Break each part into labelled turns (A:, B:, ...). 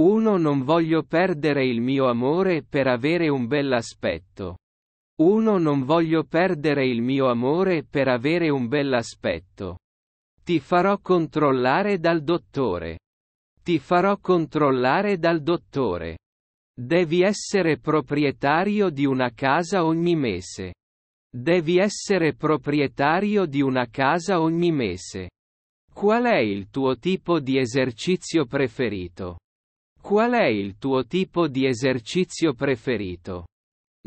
A: 1. Non voglio perdere il mio amore per avere un bell'aspetto. 1. Non voglio perdere il mio amore per avere un bell'aspetto. Ti farò controllare dal dottore. Ti farò controllare dal dottore. Devi essere proprietario di una casa ogni mese. Devi essere proprietario di una casa ogni mese. Qual è il tuo tipo di esercizio preferito? Qual è il tuo tipo di esercizio preferito?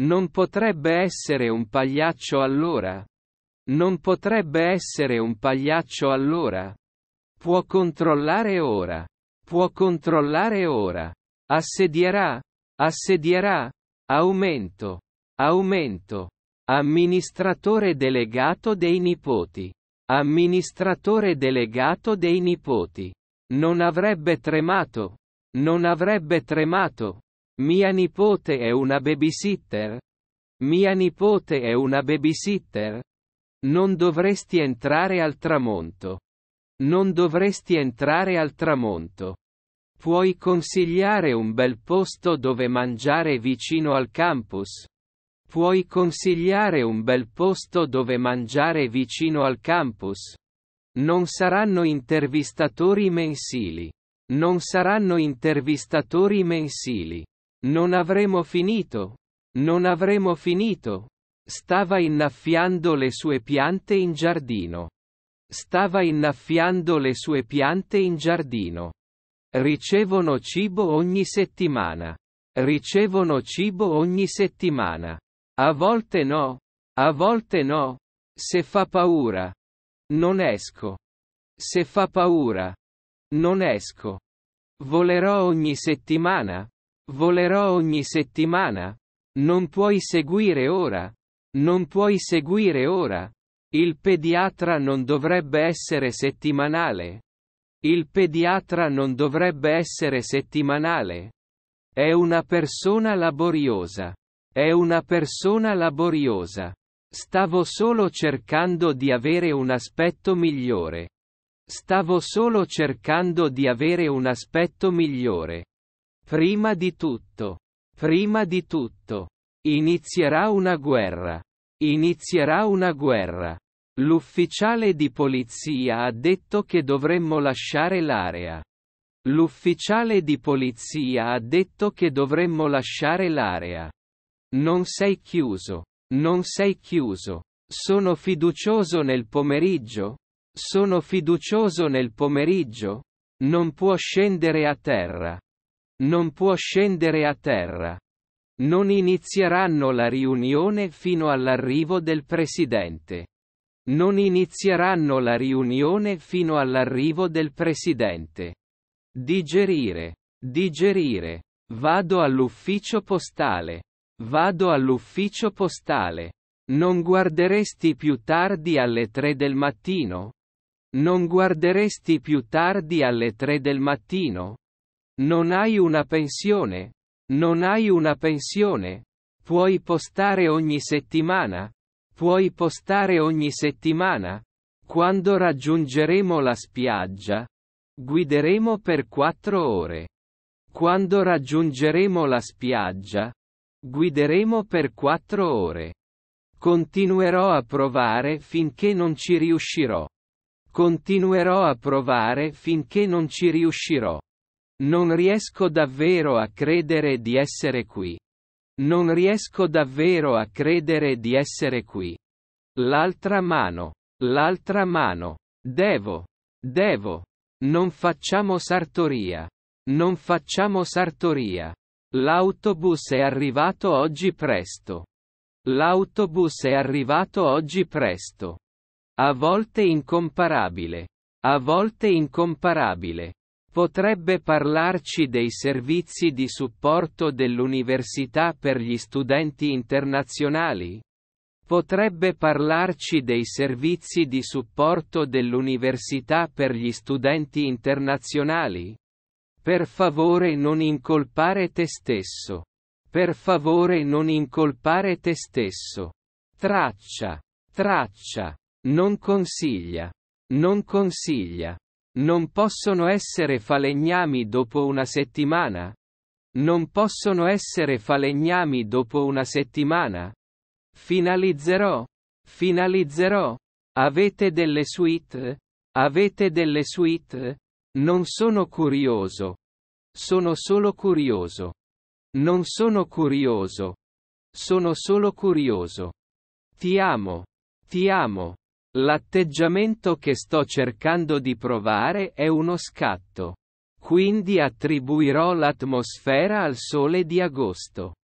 A: Non potrebbe essere un pagliaccio allora? Non potrebbe essere un pagliaccio allora? Può controllare ora. Può controllare ora. Assedierà. Assedierà. Aumento. Aumento. Amministratore delegato dei nipoti. Amministratore delegato dei nipoti. Non avrebbe tremato. Non avrebbe tremato. Mia nipote è una babysitter? Mia nipote è una babysitter? Non dovresti entrare al tramonto. Non dovresti entrare al tramonto. Puoi consigliare un bel posto dove mangiare vicino al campus? Puoi consigliare un bel posto dove mangiare vicino al campus? Non saranno intervistatori mensili. Non saranno intervistatori mensili. Non avremo finito. Non avremo finito. Stava innaffiando le sue piante in giardino. Stava innaffiando le sue piante in giardino. Ricevono cibo ogni settimana. Ricevono cibo ogni settimana. A volte no. A volte no. Se fa paura. Non esco. Se fa paura. Non esco. Volerò ogni settimana. Volerò ogni settimana. Non puoi seguire ora. Non puoi seguire ora. Il pediatra non dovrebbe essere settimanale. Il pediatra non dovrebbe essere settimanale. È una persona laboriosa. È una persona laboriosa. Stavo solo cercando di avere un aspetto migliore. Stavo solo cercando di avere un aspetto migliore. Prima di tutto. Prima di tutto. Inizierà una guerra. Inizierà una guerra. L'ufficiale di polizia ha detto che dovremmo lasciare l'area. L'ufficiale di polizia ha detto che dovremmo lasciare l'area. Non sei chiuso. Non sei chiuso. Sono fiducioso nel pomeriggio, sono fiducioso nel pomeriggio. Non può scendere a terra. Non può scendere a terra. Non inizieranno la riunione fino all'arrivo del presidente. Non inizieranno la riunione fino all'arrivo del presidente. Digerire. Digerire. Vado all'ufficio postale. Vado all'ufficio postale. Non guarderesti più tardi alle tre del mattino? Non guarderesti più tardi alle tre del mattino? Non hai una pensione? Non hai una pensione? Puoi postare ogni settimana? Puoi postare ogni settimana? Quando raggiungeremo la spiaggia? Guideremo per quattro ore. Quando raggiungeremo la spiaggia? Guideremo per quattro ore. Continuerò a provare finché non ci riuscirò. Continuerò a provare finché non ci riuscirò. Non riesco davvero a credere di essere qui. Non riesco davvero a credere di essere qui. L'altra mano. L'altra mano. Devo. Devo. Non facciamo sartoria. Non facciamo sartoria. L'autobus è arrivato oggi presto. L'autobus è arrivato oggi presto. A volte incomparabile. A volte incomparabile. Potrebbe parlarci dei servizi di supporto dell'università per gli studenti internazionali? Potrebbe parlarci dei servizi di supporto dell'università per gli studenti internazionali? Per favore non incolpare te stesso. Per favore non incolpare te stesso. Traccia. Traccia. Non consiglia. Non consiglia. Non possono essere falegnami dopo una settimana? Non possono essere falegnami dopo una settimana? Finalizzerò. Finalizzerò. Avete delle suite? Avete delle suite? Non sono curioso. Sono solo curioso. Non sono curioso. Sono solo curioso. Ti amo. Ti amo. L'atteggiamento che sto cercando di provare è uno scatto. Quindi attribuirò l'atmosfera al sole di agosto.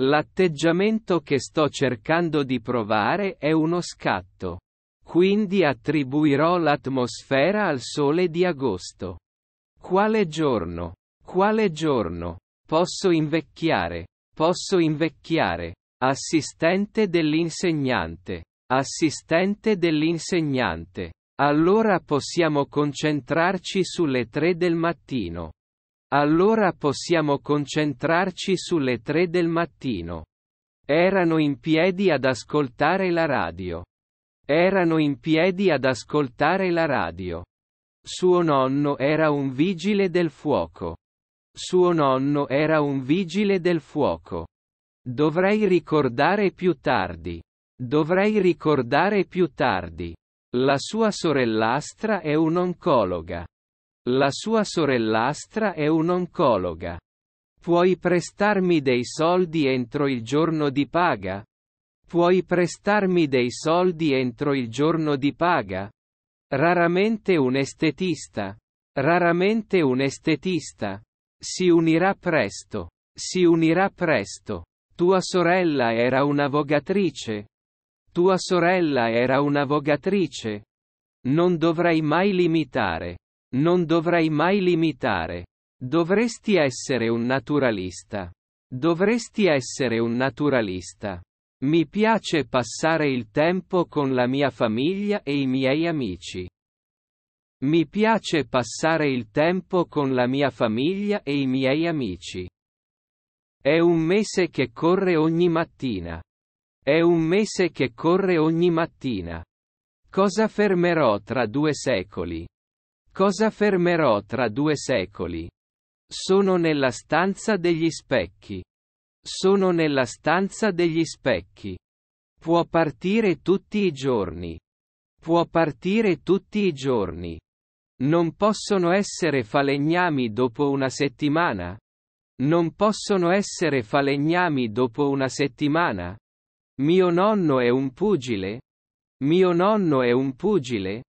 A: L'atteggiamento che sto cercando di provare è uno scatto. Quindi attribuirò l'atmosfera al sole di agosto. Quale giorno? Quale giorno? Posso invecchiare. Posso invecchiare. Assistente dell'insegnante. Assistente dell'insegnante. Allora possiamo concentrarci sulle tre del mattino. Allora possiamo concentrarci sulle tre del mattino. Erano in piedi ad ascoltare la radio. Erano in piedi ad ascoltare la radio. Suo nonno era un vigile del fuoco. Suo nonno era un vigile del fuoco. Dovrei ricordare più tardi. Dovrei ricordare più tardi. La sua sorellastra è un'oncologa. La sua sorellastra è un'oncologa. Puoi prestarmi dei soldi entro il giorno di paga? Puoi prestarmi dei soldi entro il giorno di paga? Raramente un estetista. Raramente un estetista. Si unirà presto. Si unirà presto. Tua sorella era una vogatrice. Tua sorella era una vogatrice. Non dovrai mai limitare. Non dovrai mai limitare. Dovresti essere un naturalista. Dovresti essere un naturalista. Mi piace passare il tempo con la mia famiglia e i miei amici. Mi piace passare il tempo con la mia famiglia e i miei amici. È un mese che corre ogni mattina. È un mese che corre ogni mattina. Cosa fermerò tra due secoli? Cosa fermerò tra due secoli? Sono nella stanza degli specchi. Sono nella stanza degli specchi. Può partire tutti i giorni. Può partire tutti i giorni. Non possono essere falegnami dopo una settimana? Non possono essere falegnami dopo una settimana? Mio nonno è un pugile? Mio nonno è un pugile?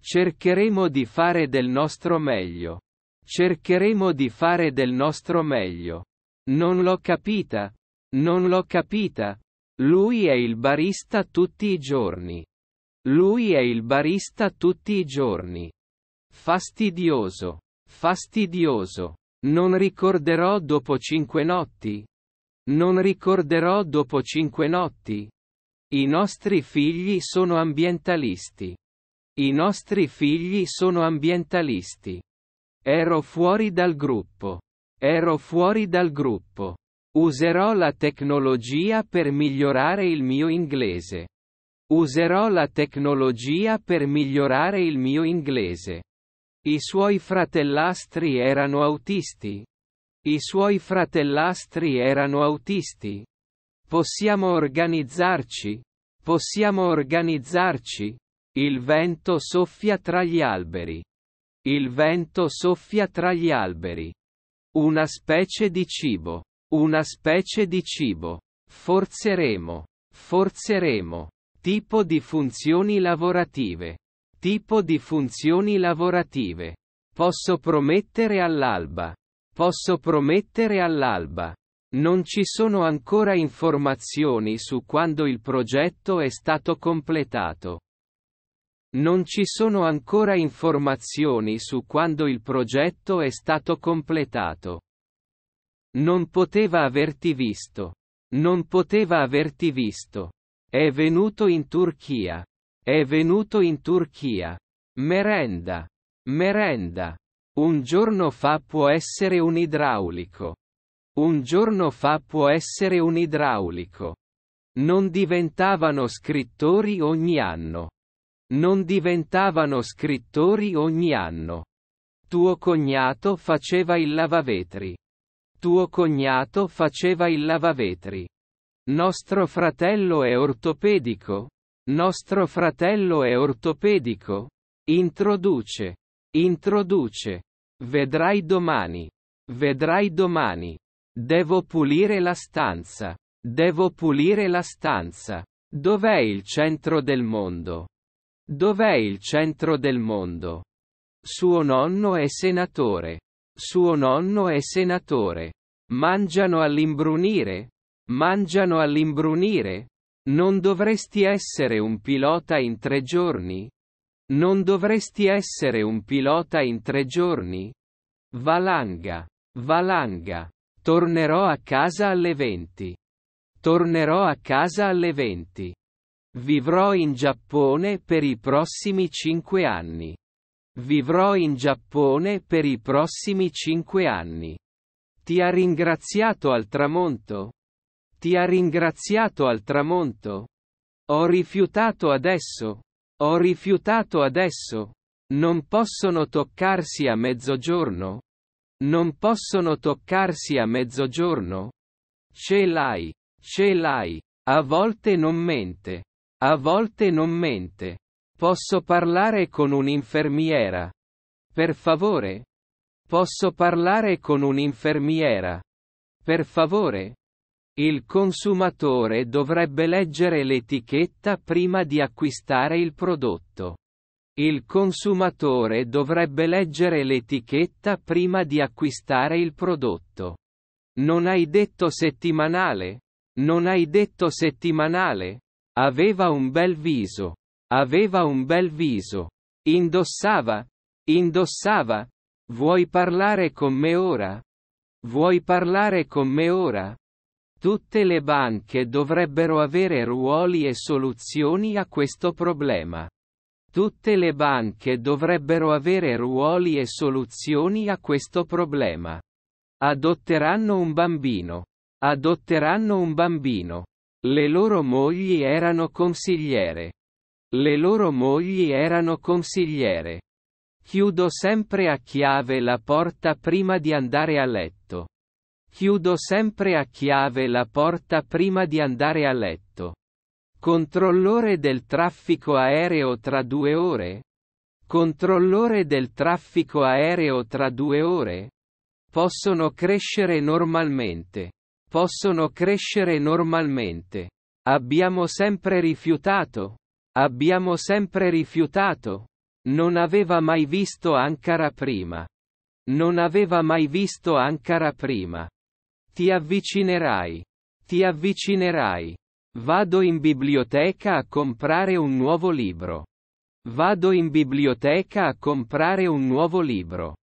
A: Cercheremo di fare del nostro meglio. Cercheremo di fare del nostro meglio. Non l'ho capita. Non l'ho capita. Lui è il barista tutti i giorni. Lui è il barista tutti i giorni. Fastidioso. Fastidioso. Non ricorderò dopo cinque notti. Non ricorderò dopo cinque notti. I nostri figli sono ambientalisti. I nostri figli sono ambientalisti. Ero fuori dal gruppo. Ero fuori dal gruppo. Userò la tecnologia per migliorare il mio inglese. Userò la tecnologia per migliorare il mio inglese. I suoi fratellastri erano autisti, i suoi fratellastri erano autisti. Possiamo organizzarci? Possiamo organizzarci? Il vento soffia tra gli alberi. Il vento soffia tra gli alberi. Una specie di cibo. Una specie di cibo. Forzeremo. Forzeremo. Tipo di funzioni lavorative. Tipo di funzioni lavorative. Posso promettere all'alba. Posso promettere all'alba. Non ci sono ancora informazioni su quando il progetto è stato completato. Non ci sono ancora informazioni su quando il progetto è stato completato. Non poteva averti visto. Non poteva averti visto. È venuto in Turchia. È venuto in Turchia. Merenda. Merenda. Un giorno fa può essere un idraulico. Un giorno fa può essere un idraulico. Non diventavano scrittori ogni anno. Non diventavano scrittori ogni anno. Tuo cognato faceva il lavavetri. Tuo cognato faceva il lavavetri. Nostro fratello è ortopedico? Nostro fratello è ortopedico? Introduce. Introduce. Vedrai domani. Vedrai domani. Devo pulire la stanza. Devo pulire la stanza. Dov'è il centro del mondo? Dov'è il centro del mondo? Suo nonno è senatore. Suo nonno è senatore. Mangiano all'imbrunire? Mangiano all'imbrunire? Non dovresti essere un pilota in tre giorni? Non dovresti essere un pilota in tre giorni? Valanga. Valanga. Tornerò a casa alle 20. Tornerò a casa alle 20. Vivrò in Giappone per i prossimi cinque anni. Vivrò in Giappone per i prossimi cinque anni. Ti ha ringraziato al tramonto? Ti ha ringraziato al tramonto? Ho rifiutato adesso? Ho rifiutato adesso. Non possono toccarsi a mezzogiorno? Non possono toccarsi a mezzogiorno? Ce l'hai, ce l'hai. A volte non mente. A volte non mente. Posso parlare con un'infermiera. Per favore? Posso parlare con un'infermiera. Per favore? Il consumatore dovrebbe leggere l'etichetta prima di acquistare il prodotto. Il consumatore dovrebbe leggere l'etichetta prima di acquistare il prodotto. Non hai detto settimanale? Non hai detto settimanale? Aveva un bel viso. Aveva un bel viso. Indossava. Indossava. Vuoi parlare con me ora? Vuoi parlare con me ora? Tutte le banche dovrebbero avere ruoli e soluzioni a questo problema. Tutte le banche dovrebbero avere ruoli e soluzioni a questo problema. Adotteranno un bambino. Adotteranno un bambino. Le loro mogli erano consigliere. Le loro mogli erano consigliere. Chiudo sempre a chiave la porta prima di andare a letto. Chiudo sempre a chiave la porta prima di andare a letto. Controllore del traffico aereo tra due ore? Controllore del traffico aereo tra due ore? Possono crescere normalmente. Possono crescere normalmente. Abbiamo sempre rifiutato. Abbiamo sempre rifiutato. Non aveva mai visto Ankara prima. Non aveva mai visto Ankara prima. Ti avvicinerai. Ti avvicinerai. Vado in biblioteca a comprare un nuovo libro. Vado in biblioteca a comprare un nuovo libro.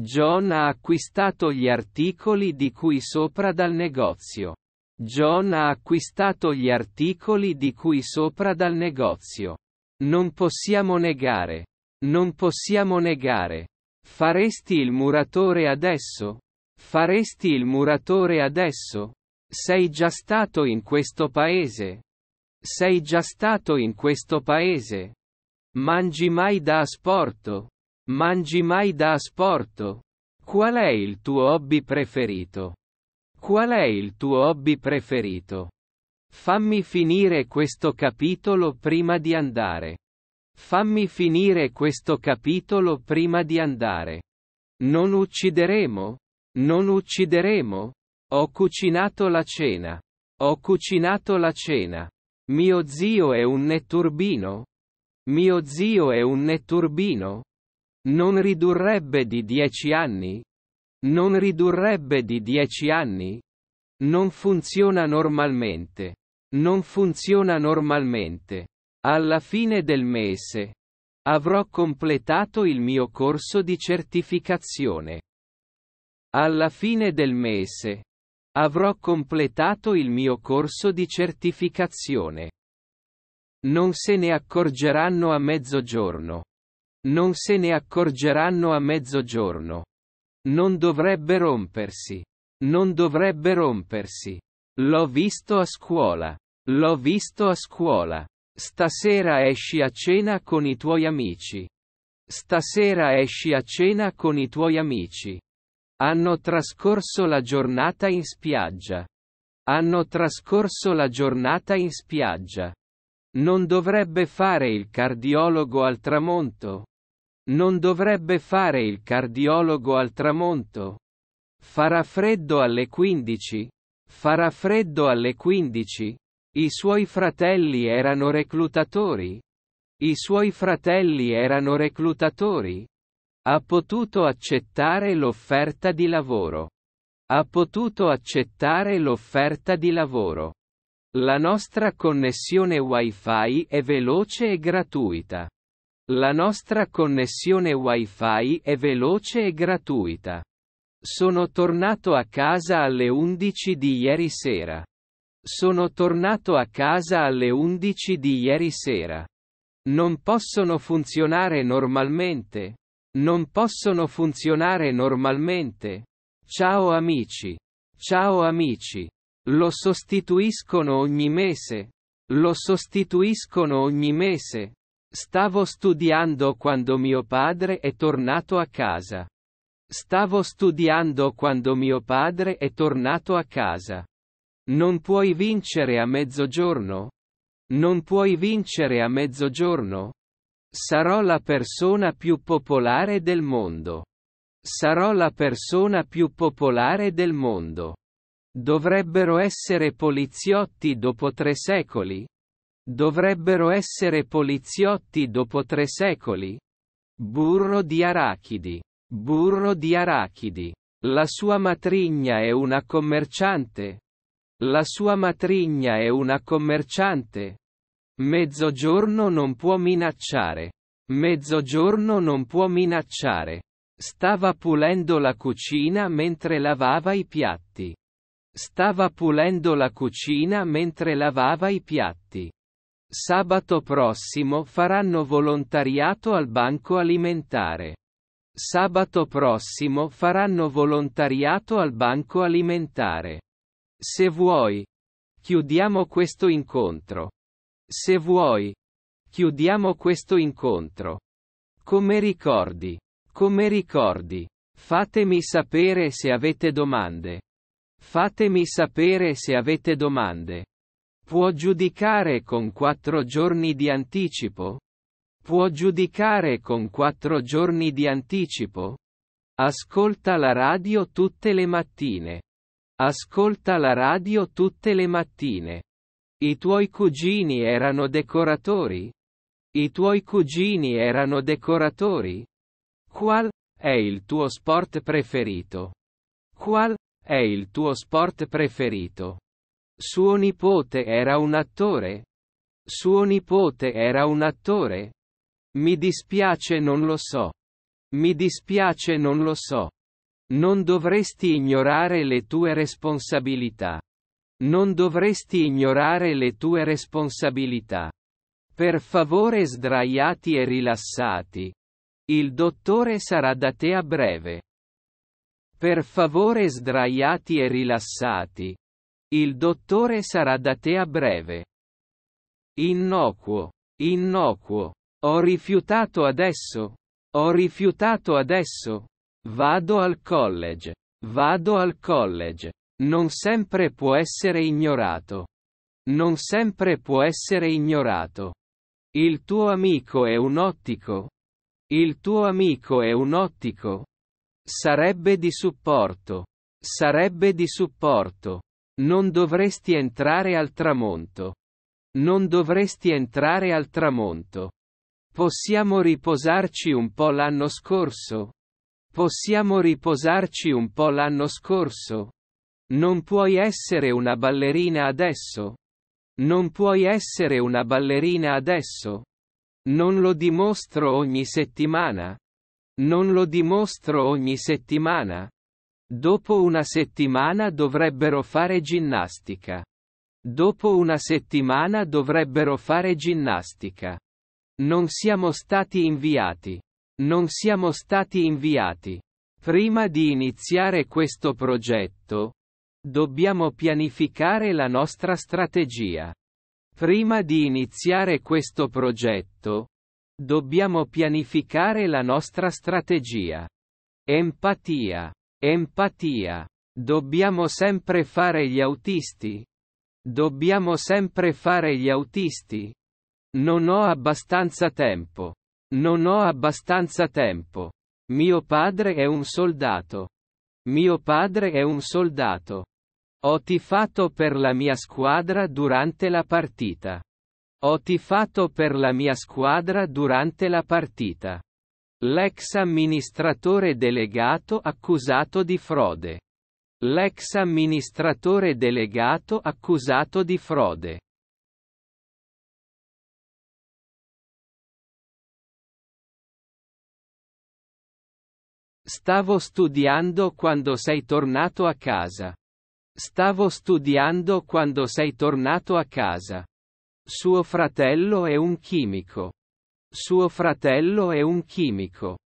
A: John ha acquistato gli articoli di cui sopra dal negozio. John ha acquistato gli articoli di cui sopra dal negozio. Non possiamo negare. Non possiamo negare. Faresti il muratore adesso? Faresti il muratore adesso? Sei già stato in questo paese? Sei già stato in questo paese? Mangi mai da asporto? Mangi mai da asporto? Qual è il tuo hobby preferito? Qual è il tuo hobby preferito? Fammi finire questo capitolo prima di andare. Fammi finire questo capitolo prima di andare. Non uccideremo? Non uccideremo? Ho cucinato la cena. Ho cucinato la cena. Mio zio è un netturbino? Mio zio è un netturbino? Non ridurrebbe di dieci anni? Non ridurrebbe di dieci anni? Non funziona normalmente. Non funziona normalmente. Alla fine del mese. Avrò completato il mio corso di certificazione. Alla fine del mese. Avrò completato il mio corso di certificazione. Non se ne accorgeranno a mezzogiorno. Non se ne accorgeranno a mezzogiorno. Non dovrebbe rompersi. Non dovrebbe rompersi. L'ho visto a scuola. L'ho visto a scuola. Stasera esci a cena con i tuoi amici. Stasera esci a cena con i tuoi amici. Hanno trascorso la giornata in spiaggia. Hanno trascorso la giornata in spiaggia. Non dovrebbe fare il cardiologo al tramonto. Non dovrebbe fare il cardiologo al tramonto. Farà freddo alle 15? Farà freddo alle 15? I suoi fratelli erano reclutatori. I suoi fratelli erano reclutatori. Ha potuto accettare l'offerta di lavoro. Ha potuto accettare l'offerta di lavoro. La nostra connessione Wi-Fi è veloce e gratuita. La nostra connessione Wi-Fi è veloce e gratuita. Sono tornato a casa alle 11 di ieri sera. Sono tornato a casa alle 11 di ieri sera. Non possono funzionare normalmente? Non possono funzionare normalmente. Ciao amici. Ciao amici. Lo sostituiscono ogni mese. Lo sostituiscono ogni mese. Stavo studiando quando mio padre è tornato a casa. Stavo studiando quando mio padre è tornato a casa. Non puoi vincere a mezzogiorno? Non puoi vincere a mezzogiorno? Sarò la persona più popolare del mondo. Sarò la persona più popolare del mondo. Dovrebbero essere poliziotti dopo tre secoli? Dovrebbero essere poliziotti dopo tre secoli? Burro di arachidi. Burro di arachidi. La sua matrigna è una commerciante. La sua matrigna è una commerciante. Mezzogiorno non può minacciare. Mezzogiorno non può minacciare. Stava pulendo la cucina mentre lavava i piatti. Stava pulendo la cucina mentre lavava i piatti. Sabato prossimo faranno volontariato al banco alimentare. Sabato prossimo faranno volontariato al banco alimentare. Se vuoi, chiudiamo questo incontro. Se vuoi. Chiudiamo questo incontro. Come ricordi. Come ricordi. Fatemi sapere se avete domande. Fatemi sapere se avete domande. Può giudicare con quattro giorni di anticipo? Può giudicare con quattro giorni di anticipo? Ascolta la radio tutte le mattine. Ascolta la radio tutte le mattine. I tuoi cugini erano decoratori? I tuoi cugini erano decoratori? Qual è il tuo sport preferito? Qual è il tuo sport preferito? Suo nipote era un attore? Suo nipote era un attore? Mi dispiace non lo so. Mi dispiace non lo so. Non dovresti ignorare le tue responsabilità. Non dovresti ignorare le tue responsabilità. Per favore sdraiati e rilassati. Il dottore sarà da te a breve. Per favore sdraiati e rilassati. Il dottore sarà da te a breve. Innocuo. Innocuo. Ho rifiutato adesso. Ho rifiutato adesso. Vado al college. Vado al college. Non sempre può essere ignorato. Non sempre può essere ignorato. Il tuo amico è un ottico. Il tuo amico è un ottico. Sarebbe di supporto. Sarebbe di supporto. Non dovresti entrare al tramonto. Non dovresti entrare al tramonto. Possiamo riposarci un po' l'anno scorso? Possiamo riposarci un po' l'anno scorso? Non puoi essere una ballerina adesso. Non puoi essere una ballerina adesso. Non lo dimostro ogni settimana. Non lo dimostro ogni settimana. Dopo una settimana dovrebbero fare ginnastica. Dopo una settimana dovrebbero fare ginnastica. Non siamo stati inviati. Non siamo stati inviati. Prima di iniziare questo progetto, Dobbiamo pianificare la nostra strategia. Prima di iniziare questo progetto, dobbiamo pianificare la nostra strategia. Empatia. Empatia. Dobbiamo sempre fare gli autisti. Dobbiamo sempre fare gli autisti. Non ho abbastanza tempo. Non ho abbastanza tempo. Mio padre è un soldato. Mio padre è un soldato. Ho tifato per la mia squadra durante la partita. Ho tifato per la mia squadra durante la partita. L'ex amministratore delegato accusato di frode. L'ex amministratore delegato accusato di frode. Stavo studiando quando sei tornato a casa. Stavo studiando quando sei tornato a casa. Suo fratello è un chimico. Suo fratello è un chimico.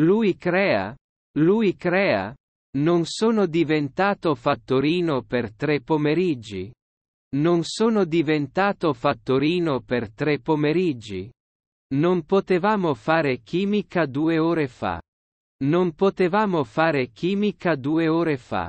A: Lui crea? Lui crea? Non sono diventato fattorino per tre pomeriggi. Non sono diventato fattorino per tre pomeriggi. Non potevamo fare chimica due ore fa. Non potevamo fare chimica due ore fa.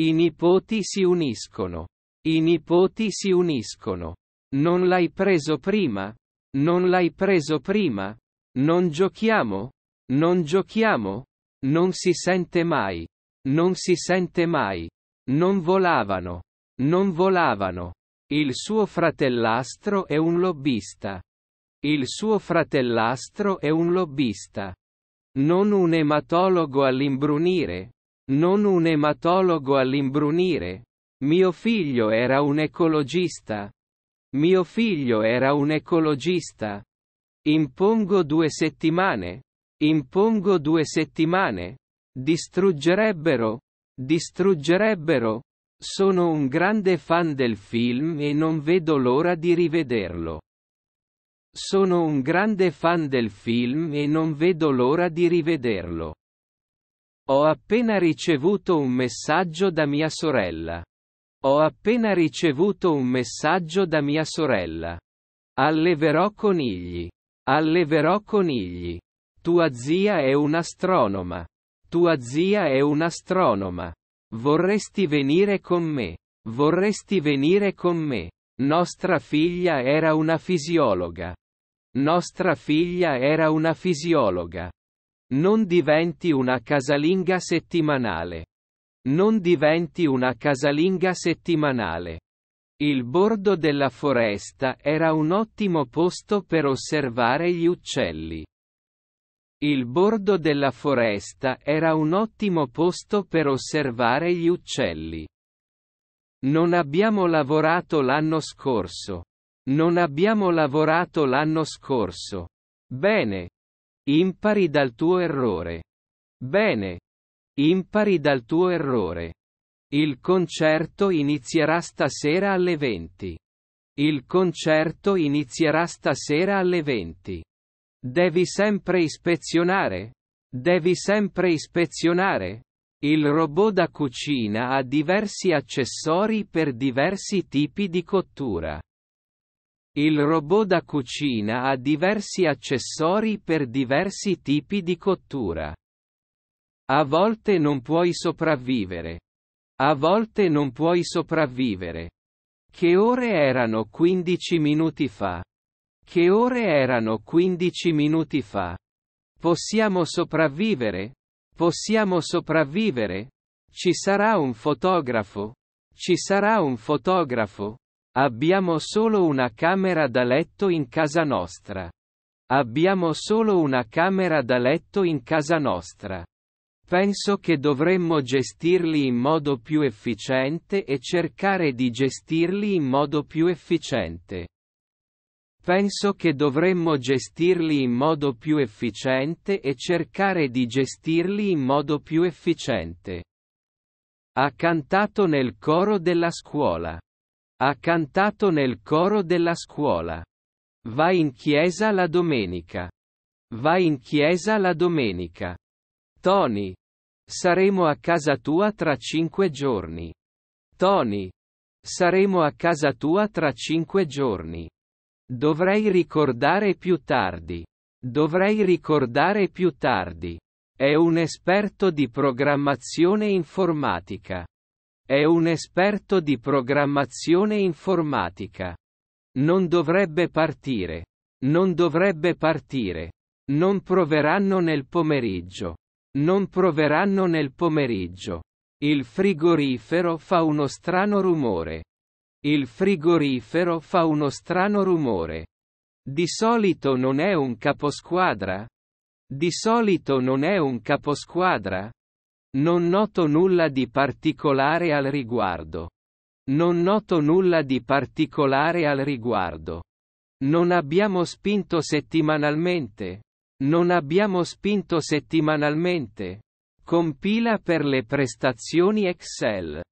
A: I nipoti si uniscono. I nipoti si uniscono. Non l'hai preso prima? Non l'hai preso prima? Non giochiamo? Non giochiamo? Non si sente mai. Non si sente mai. Non volavano. Non volavano. Il suo fratellastro è un lobbista. Il suo fratellastro è un lobbista. Non un ematologo all'imbrunire, non un ematologo all'imbrunire. Mio figlio era un ecologista. Mio figlio era un ecologista. Impongo due settimane. Impongo due settimane. Distruggerebbero. Distruggerebbero. Sono un grande fan del film e non vedo l'ora di rivederlo. Sono un grande fan del film e non vedo l'ora di rivederlo. Ho appena ricevuto un messaggio da mia sorella. Ho appena ricevuto un messaggio da mia sorella. Alleverò conigli. Alleverò conigli. Tua zia è un'astronoma. Tua zia è un'astronoma. Vorresti venire con me. Vorresti venire con me. Nostra figlia era una fisiologa. Nostra figlia era una fisiologa. Non diventi una casalinga settimanale. Non diventi una casalinga settimanale. Il bordo della foresta era un ottimo posto per osservare gli uccelli. Il bordo della foresta era un ottimo posto per osservare gli uccelli. Non abbiamo lavorato l'anno scorso. Non abbiamo lavorato l'anno scorso. Bene, Impari dal tuo errore. Bene. Impari dal tuo errore. Il concerto inizierà stasera alle 20. Il concerto inizierà stasera alle 20. Devi sempre ispezionare? Devi sempre ispezionare? Il robot da cucina ha diversi accessori per diversi tipi di cottura. Il robot da cucina ha diversi accessori per diversi tipi di cottura. A volte non puoi sopravvivere. A volte non puoi sopravvivere. Che ore erano 15 minuti fa? Che ore erano 15 minuti fa? Possiamo sopravvivere? Possiamo sopravvivere? Ci sarà un fotografo? Ci sarà un fotografo? Abbiamo solo una camera da letto in casa nostra. Abbiamo solo una camera da letto in casa nostra. Penso che dovremmo gestirli in modo più efficiente e cercare di gestirli in modo più efficiente. Penso che dovremmo gestirli in modo più efficiente e cercare di gestirli in modo più efficiente. Ha cantato nel coro della scuola. Ha cantato nel coro della scuola. Va in chiesa la domenica. Va in chiesa la domenica. Tony. Saremo a casa tua tra cinque giorni. Tony. Saremo a casa tua tra cinque giorni. Dovrei ricordare più tardi. Dovrei ricordare più tardi. È un esperto di programmazione informatica. È un esperto di programmazione informatica. Non dovrebbe partire. Non dovrebbe partire. Non proveranno nel pomeriggio. Non proveranno nel pomeriggio. Il frigorifero fa uno strano rumore. Il frigorifero fa uno strano rumore. Di solito non è un caposquadra? Di solito non è un caposquadra? Non noto nulla di particolare al riguardo. Non noto nulla di particolare al riguardo. Non abbiamo spinto settimanalmente. Non abbiamo spinto settimanalmente. Compila per le prestazioni Excel.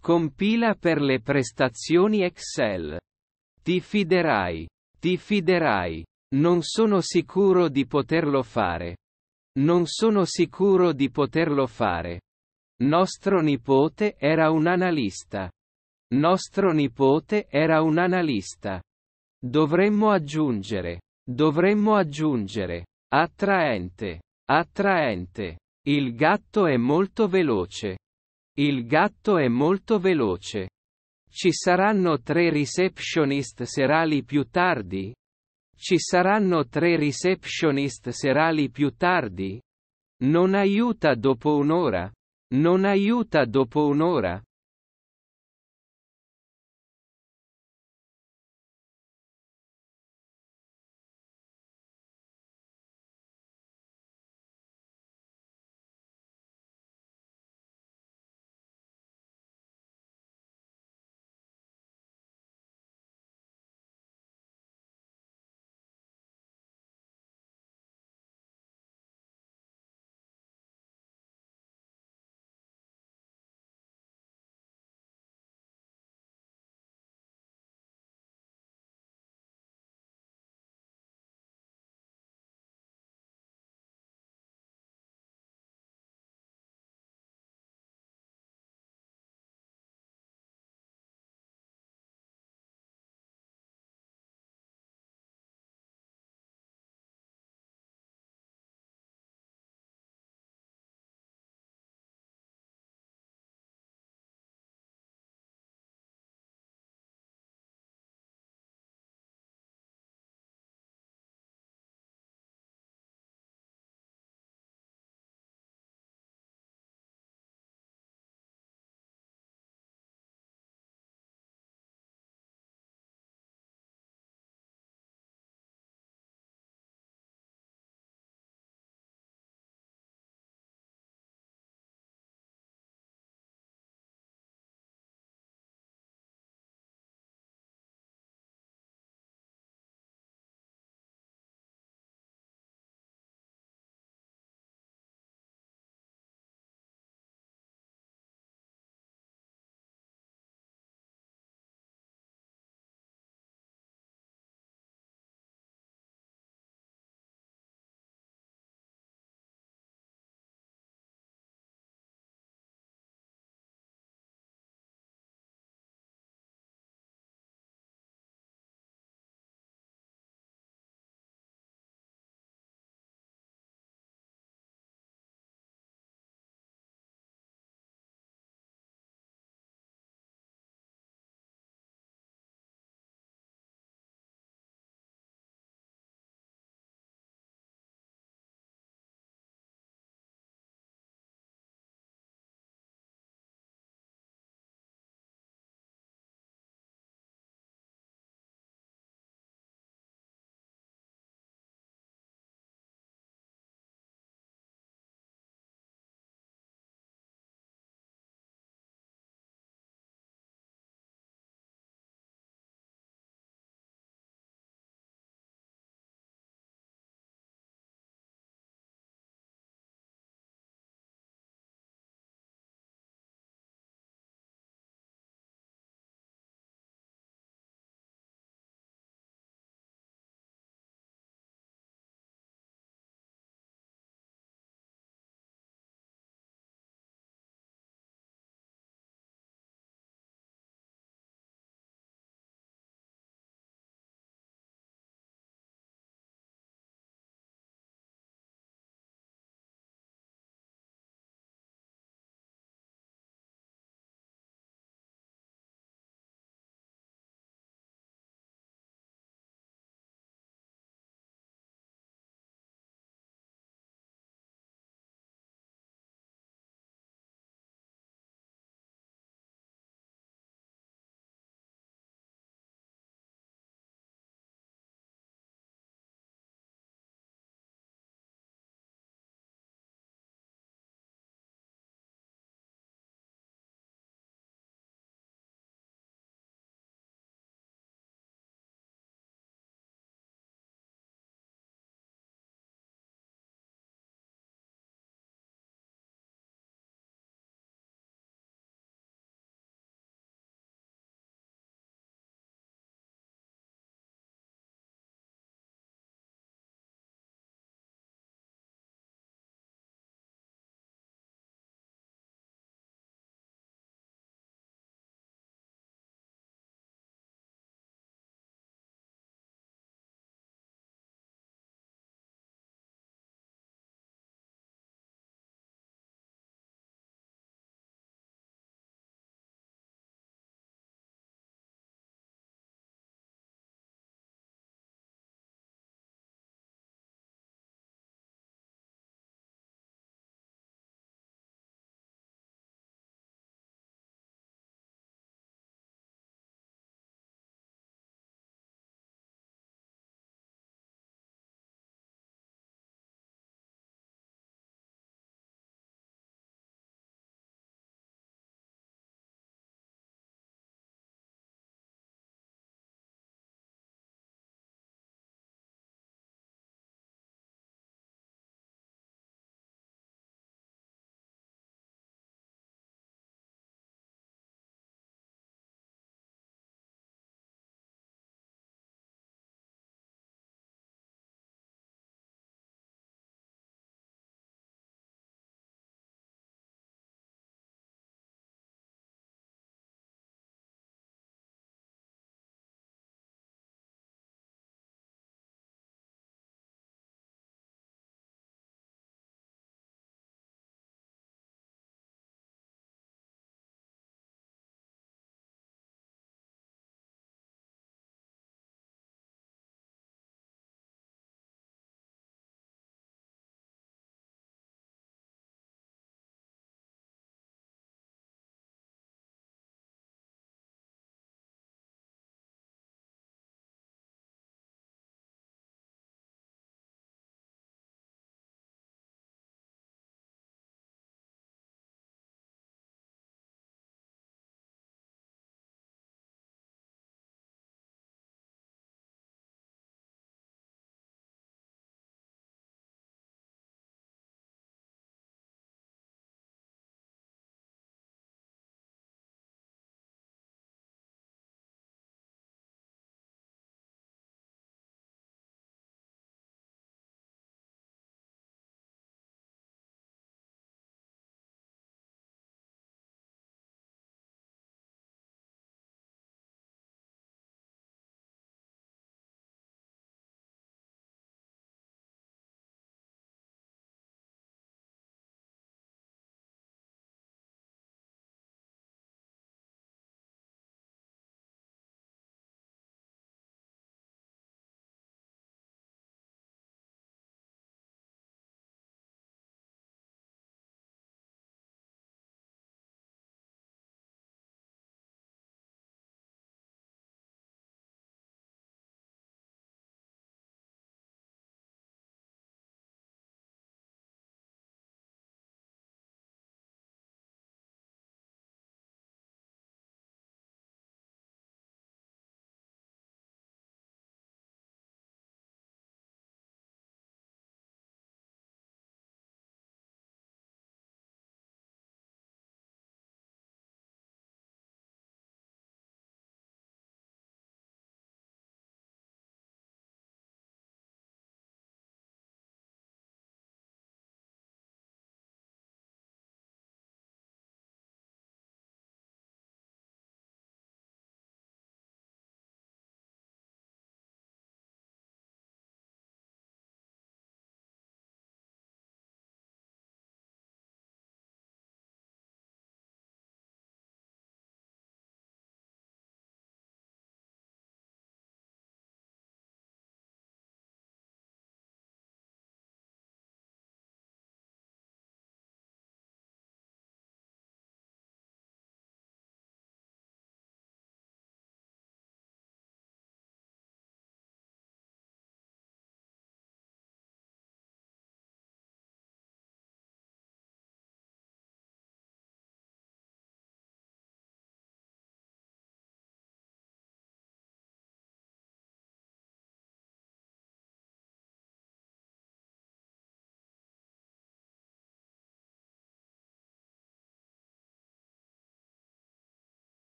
A: Compila per le prestazioni Excel. Ti fiderai. Ti fiderai. Non sono sicuro di poterlo fare. Non sono sicuro di poterlo fare. Nostro nipote era un analista. Nostro nipote era un analista. Dovremmo aggiungere. Dovremmo aggiungere. Attraente. Attraente. Il gatto è molto veloce. Il gatto è molto veloce. Ci saranno tre receptionist serali più tardi? Ci saranno tre receptionist serali più tardi? Non aiuta dopo un'ora. Non aiuta dopo un'ora.